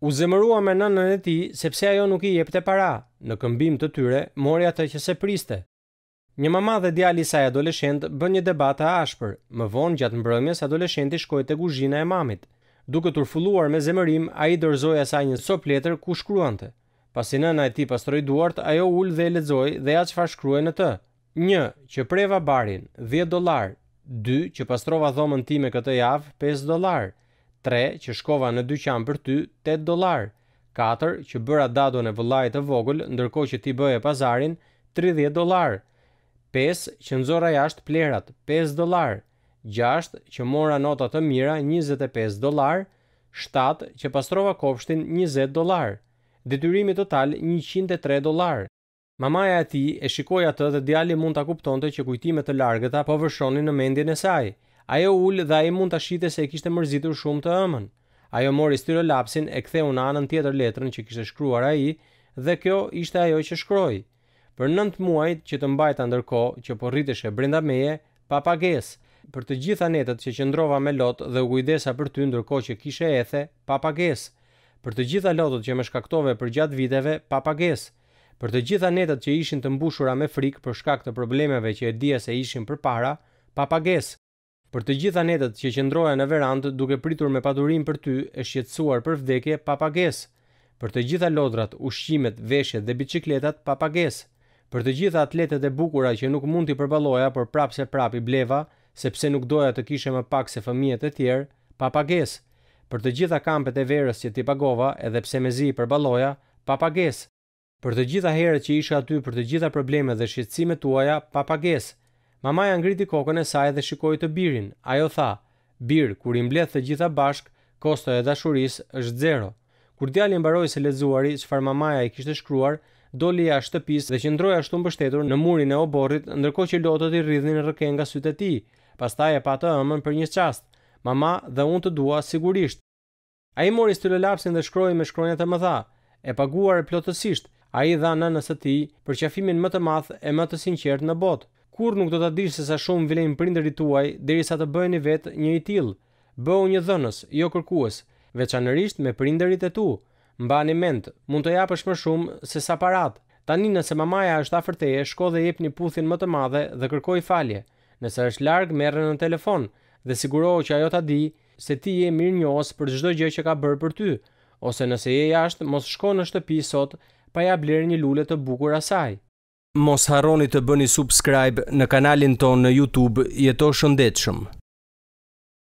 u zemërua me nënën e tij sepse ajo nuk i jepte para. Në këmbim të tyre mori atë që se priste. Një mamë dhe djali i saj adoleshent bën një debat të ashpër. Më vonë gjatë mbrëmjes adoleshenti shkoi te kuzhina e mamit. Duke turfulluar me zemërim, ai dorëzoi asaj një copë letër ku shkruante. Pasi nëna e tij pastroi duart, ajo ul dhe e lexoi dhe ja çfarë shkruaj në të. 1. Që preva barin 10 dollar. 2. Që pastrova dhomën time këtë javë 5 dollar. 3. që shkova në dyqan për ty 8 dollar. 4. që bëra dadon e vëllait të vogël ndërkohë që ti bëje pazarin 30 dollar. 5. që nxorra jashtë plerat 5 dollar. 6. që mora nota të mira 25 dollar. 7. që pastrova kopshtin 20 dollar. Detyrimi total 103 dollar. Mamaja e tij e shikoi atë dhe djali mund ta kuptonte që kujtimet të largëta po vëshonin në mendjen e saj. Ajo ul dhe ai mund ta shite se e kishte mërzitur shumë të ëmën. Ajo mori stylo lapsin e ktheu në anën tjetër letrën që kishte shkruar ai dhe kjo ishte ajo që shkroi. Për nëntë muajt që të mbajta ndërkohë që po rriteshe brenda meje pa Për të gjitha netët që qëndrova me lot dhe u për ty ndërkohë që kishe ethe pa Për të gjitha lotët që më shkaktove për gjatë viteve pa Për të gjitha netët që ishin të mbushura me frikë për shkak të problemeve që e dija se ishin përpara, pa Për të gjitha netët që qëndroja në verandë duke pritur me padurim për ty e shqetsuar për vdekje pa Për të gjitha lodrat, ushqimet, veshjet dhe bicikletat pa Për të gjitha atletet e bukura që nuk mund t'i përbaloja për prap se prap i bleva, sepse nuk doja të kishe më pak se fëmijet e tjerë, pa Për të gjitha kampet e verës që t'i pagova edhe pse me zi i përbaloja, pa Për të gjitha herët që isha aty për të gjitha problemet dhe shqetësimet tuaja, pa Mamaja ngriti kokën e saj dhe shikoi të birin. Ajo tha: "Bir, kur i mbledh të gjitha bashk, kosto e dashurisë është zero." Kur djali mbaroi të lexuari çfarë mamaja i kishte shkruar, doli jashtë shtëpisë dhe qëndroi ashtu mbështetur në murin e oborrit, ndërkohë që lotët i rridhnin rrëke nga sytë e tij. Pastaj e pa të ëmën për një çast. Mama dhe unë të dua sigurisht. Ai mori stylo lapsin dhe shkroi me shkronja të mëdha, e paguar plotësisht. Ai dha nënës së tij për qafimin më të madh e më të sinqert në botë kur nuk do të dish se sa shumë vilejnë prinderit tuaj, diri sa të bëjnë i vetë një i tilë, bëhu një dhënës, jo kërkuës, veçanërisht me prinderit e tu. Mba një mend, mund të japësh më shumë se sa paratë. Tani nëse mamaja është aferteje, shko dhe jep një puthin më të madhe dhe kërkoj falje. Nëse është largë, merën në telefon dhe sigurohë që ajo ta di se ti je mirë njohës për gjithdoj gjë që ka bërë për ty, ose nëse je jashtë, mos shko në shtëpi sot pa ja blerë një lullet të bukur asaj. Mos harroni të bëni subscribe në kanalin tonë në YouTube. Jeto shëndetshëm.